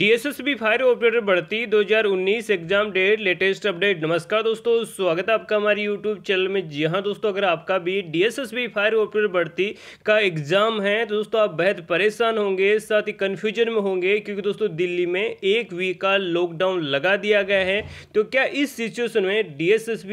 DSSB fire operator भर्ती 2019 exam date latest update नमस्कार दोस्तों स्वागत है आपका हमारे यूट्यूब चैनल में जी हाँ दोस्तों अगर आपका भी डीएसएसबी फायर ऑपरेटर भर्ती का एग्जाम है तो दोस्तों आप बेहद परेशान होंगे साथ ही कन्फ्यूजन में होंगे क्योंकि दोस्तों दिल्ली में एक वीक का लॉकडाउन लगा दिया गया है तो क्या इस सिचुएशन में डी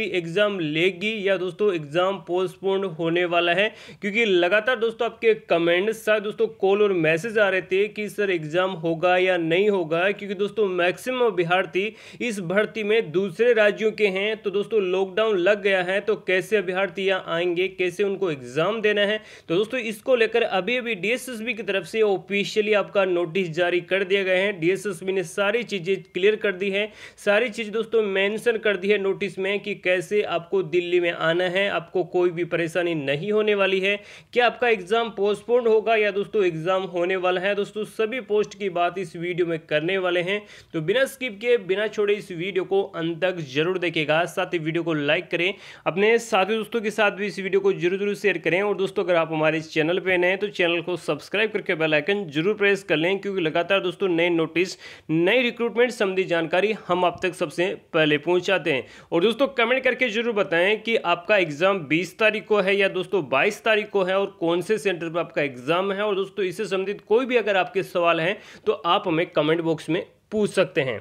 एग्जाम लेगी या दोस्तों एग्जाम पोस्टपोन होने वाला है क्योंकि लगातार दोस्तों आपके कमेंट्स साथ दोस्तों कॉल और मैसेज आ रहे थे कि सर एग्जाम होगा या नहीं नहीं होगा क्योंकि दोस्तों मैक्सिमम अभ्यार्थी इस भर्ती में दूसरे राज्यों के हैं तो दोस्तों लॉकडाउन लग गया है तो कैसे अभ्यार्थी यहाँ आएंगे कैसे उनको एग्जाम देना है तो दोस्तों इसको लेकर अभी अभी डीएसएसबी की तरफ से ऑफिशियली आपका नोटिस जारी कर दिया गया है डीएसएसबी ने सारी चीज़ें क्लियर कर दी है सारी चीज़ दोस्तों मैंशन कर दी है नोटिस में कि कैसे आपको दिल्ली में आना है आपको कोई भी परेशानी नहीं होने वाली है क्या आपका एग्जाम पोस्टपोन होगा या दोस्तों एग्जाम होने वाला है दोस्तों सभी पोस्ट की बात इस वीडियो में में करने वाले हैं तो बिना स्किप के बिना छोड़े इस वीडियो को अंत तक जरूर देखेगा साथ ही वीडियो को लाइक करें अपने साथी दोस्तों के साथ भी इस वीडियो को जरूर जरूर शेयर करें और दोस्तों अगर आप हमारे चैनल पर नए तो चैनल को सब्सक्राइब करके बेलाइकन जरूर प्रेस कर लें क्योंकि लगातार दोस्तों नए नोटिस नई रिक्रूटमेंट संबंधी जानकारी हम आप तक सबसे पहले पहुंचाते हैं और दोस्तों कमेंट करके जरूर बताएं कि आपका एग्जाम 20 तारीख को है या दोस्तों 22 तारीख को है और कौन से सेंटर पर आपका एग्जाम है और दोस्तों इससे संबंधित कोई भी अगर आपके सवाल हैं तो आप हमें कमेंट कमेंट बॉक्स में पूछ सकते हैं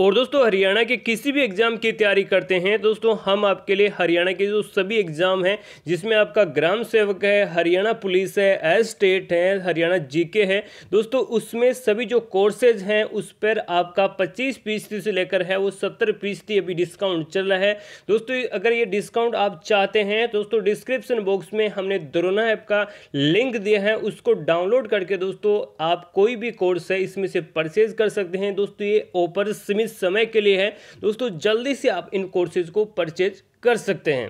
और दोस्तों हरियाणा के किसी भी एग्ज़ाम की तैयारी करते हैं दोस्तों हम आपके लिए हरियाणा के जो सभी एग्ज़ाम हैं जिसमें आपका ग्राम सेवक है हरियाणा पुलिस है एस स्टेट है हरियाणा जीके है दोस्तों उसमें सभी जो कोर्सेज हैं उस पर आपका पच्चीस फीसदी से लेकर है वो सत्तर फीसदी अभी डिस्काउंट चल रहा है दोस्तों अगर ये डिस्काउंट आप चाहते हैं दोस्तों डिस्क्रिप्सन बॉक्स में हमने द्रोना ऐप का लिंक दिया है उसको डाउनलोड करके दोस्तों आप कोई भी कोर्स है इसमें से परचेज कर सकते हैं दोस्तों ये ओपर सीमित कुछ समय के लिए है दोस्तों जल्दी से आप इन कोर्सेज को परचेज कर सकते हैं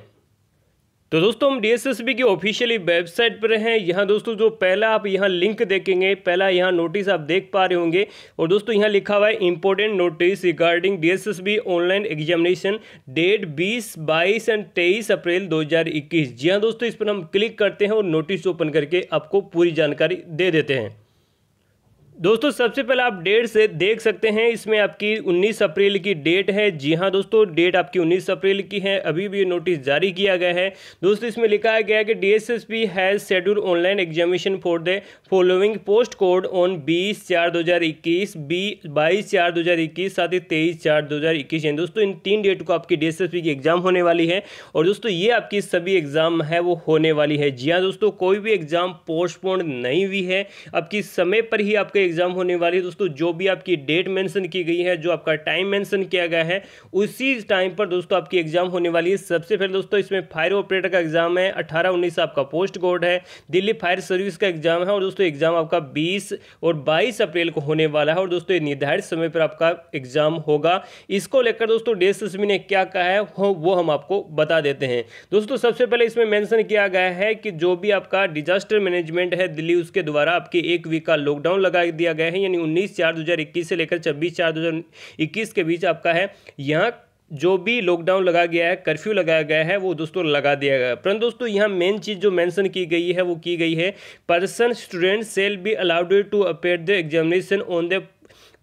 तो दोस्तों हम डीएसएसबी की ऑफिशियली वेबसाइट पर हैं यहाँ दोस्तों जो पहला आप यहाँ लिंक देखेंगे पहला यहाँ नोटिस आप देख पा रहे होंगे और दोस्तों यहाँ लिखा हुआ है important notice regarding DSSB online examination date 20, 22 and 23 April 2021 जी हाँ दोस्तों इस पर हम क्लिक करते हैं और नोटिस ओपन करके आपको पूरी जानकारी दे देते हैं दोस्तों सबसे पहले आप डेट से देख सकते हैं इसमें आपकी 19 अप्रैल की डेट है जी हाँ दोस्तों डेट आपकी 19 अप्रैल की है अभी भी ये नोटिस जारी किया गया है दोस्तों इसमें लिखा गया है कि D S S P has schedule online examination for the following post code on बीस चार दो हज़ार इक्कीस बी बाईस चार दो हज़ार इक्कीस साथ ही तेईस चार दो हज़ार इक्कीस यानी दोस्तों इन तीन डेट को आपकी डी एस एस पी की एग्ज़ाम होने वाली है और दोस्तों ये आपकी सभी एग्ज़ाम है वो होने वाली है जी हाँ दोस्तों कोई भी एग्ज़ाम पोस्टपोन नहीं हुई है आपकी समय पर ही आपके एग्ज़ाम होने वाली है दोस्तों जो भी आपकी डेट मेंशन की गई है जो आपका टाइम मेंशन किया गया है उसी टाइम पर दोस्तों आपकी एग्ज़ाम होने वाली है सबसे पहले दोस्तों इसमें फायर ऑपरेटर का एग्ज़ाम है अठारह उन्नीस आपका पोस्ट कोड है दिल्ली फायर सर्विस का एग्ज़ाम है और दोस्तों एग्ज़ाम आपका बीस और बाईस अप्रैल को होने वाला है और दोस्तों निर्धारित समय पर आपका एग्ज़ाम होगा इसको लेकर दोस्तों डी ने क्या कहा है वो हम आपको बता देते हैं दोस्तों सबसे पहले इसमें मेंशन किया गया है कि जो भी आपका डिजास्टर मैनेजमेंट है दिल्ली उसके द्वारा आपके एक वीक का लॉकडाउन लगा दिया गया है यानी उन्नीस चार दो से लेकर छब्बीस चार दो के बीच आपका है यहाँ जो भी लॉकडाउन लगा गया है कर्फ्यू लगाया गया है वो दोस्तों लगा दिया गया है परंतु दोस्तों यहाँ मेन चीज़ जो मेंशन की गई है वो की गई है person student shall be allowed to appear the examination on the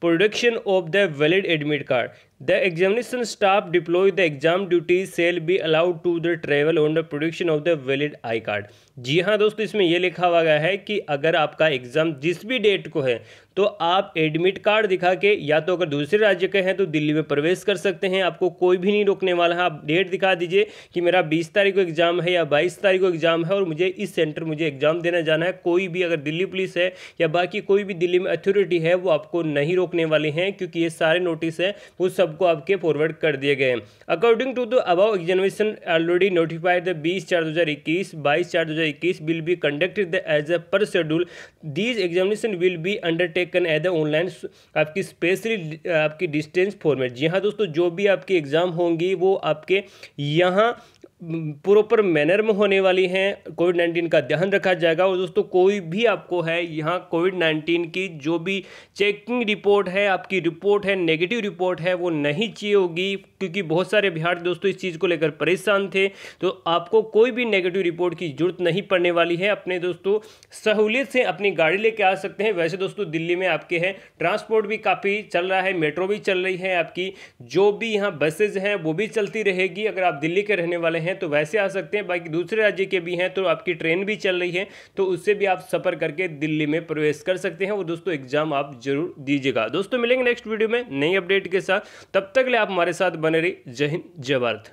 production of the valid admit card The examination staff deploy the exam duties shall be allowed to the travel on the production of the valid I card जी हाँ दोस्तों इसमें यह लिखा हुआ गया है कि अगर आपका एग्ज़ाम जिस भी डेट को है तो आप एडमिट कार्ड दिखा के या तो अगर दूसरे राज्य के हैं तो दिल्ली में प्रवेश कर सकते हैं आपको कोई भी नहीं रोकने वाला है आप डेट दिखा दीजिए कि मेरा 20 तारीख को एग्ज़ाम है या 22 तारीख को एग्ज़ाम है और मुझे इस सेंटर मुझे एग्ज़ाम देने जाना है कोई भी अगर दिल्ली पुलिस है या बाकी कोई भी दिल्ली में अथॉरिटी है वो आपको नहीं रोकने वाले हैं क्योंकि ये सारे नोटिस हैं वो सब सबको आपके फॉरवर्ड कर दिए गए हैं according to the above examination already notified the बीस चार दो हज़ार इक्कीस बाईस चार दो हज़ार इक्कीस will be conducted as a per schedule these examination will be undertaken as a online आपकी स्पेशली आपकी डिस्टेंस फॉर्मेट जी हाँ दोस्तों जो भी आपकी एग्ज़ाम होंगी वो आपके यहाँ प्रॉपर मैनर में होने वाली हैं कोविड नाइन्टीन का ध्यान रखा जाएगा और दोस्तों कोई भी आपको है यहाँ कोविड नाइन्टीन की जो भी चेकिंग रिपोर्ट है आपकी रिपोर्ट है नेगेटिव रिपोर्ट है वो नहीं चाहिए होगी क्योंकि बहुत सारे बिहार दोस्तों इस चीज़ को लेकर परेशान थे तो आपको कोई भी नेगेटिव रिपोर्ट की जरूरत नहीं पड़ने वाली है अपने दोस्तों सहूलियत से अपनी गाड़ी लेके आ सकते हैं वैसे दोस्तों दिल्ली में आपके हैं ट्रांसपोर्ट भी काफ़ी चल रहा है मेट्रो भी चल रही है आपकी जो भी यहाँ बसेज हैं वो भी चलती रहेगी अगर आप दिल्ली के रहने वाले हैं हैं तो वैसे आ सकते हैं बाकी दूसरे राज्य के भी हैं तो आपकी ट्रेन भी चल रही है तो उससे भी आप सफ़र करके दिल्ली में प्रवेश कर सकते हैं और दोस्तों एग्जाम आप जरूर दीजिएगा दोस्तों मिलेंगे नेक्स्ट वीडियो में नई अपडेट के साथ तब तक ले आप हमारे साथ बने रही जय हिंद जय भारत